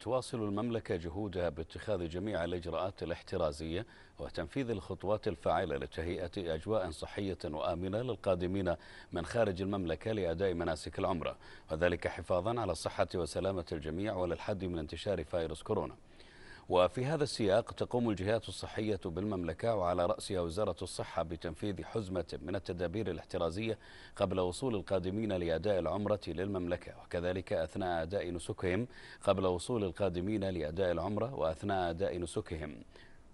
تواصل المملكة جهودها باتخاذ جميع الإجراءات الاحترازية وتنفيذ الخطوات الفاعلة لتهيئة أجواء صحية وآمنة للقادمين من خارج المملكة لأداء مناسك العمرة وذلك حفاظا على صحة وسلامة الجميع وللحد من انتشار فيروس كورونا وفي هذا السياق تقوم الجهات الصحية بالمملكة وعلى رأسها وزارة الصحة بتنفيذ حزمة من التدابير الاحترازية قبل وصول القادمين لأداء العمرة للمملكة وكذلك أثناء أداء نسكهم قبل وصول القادمين لأداء العمرة وأثناء أداء نسكهم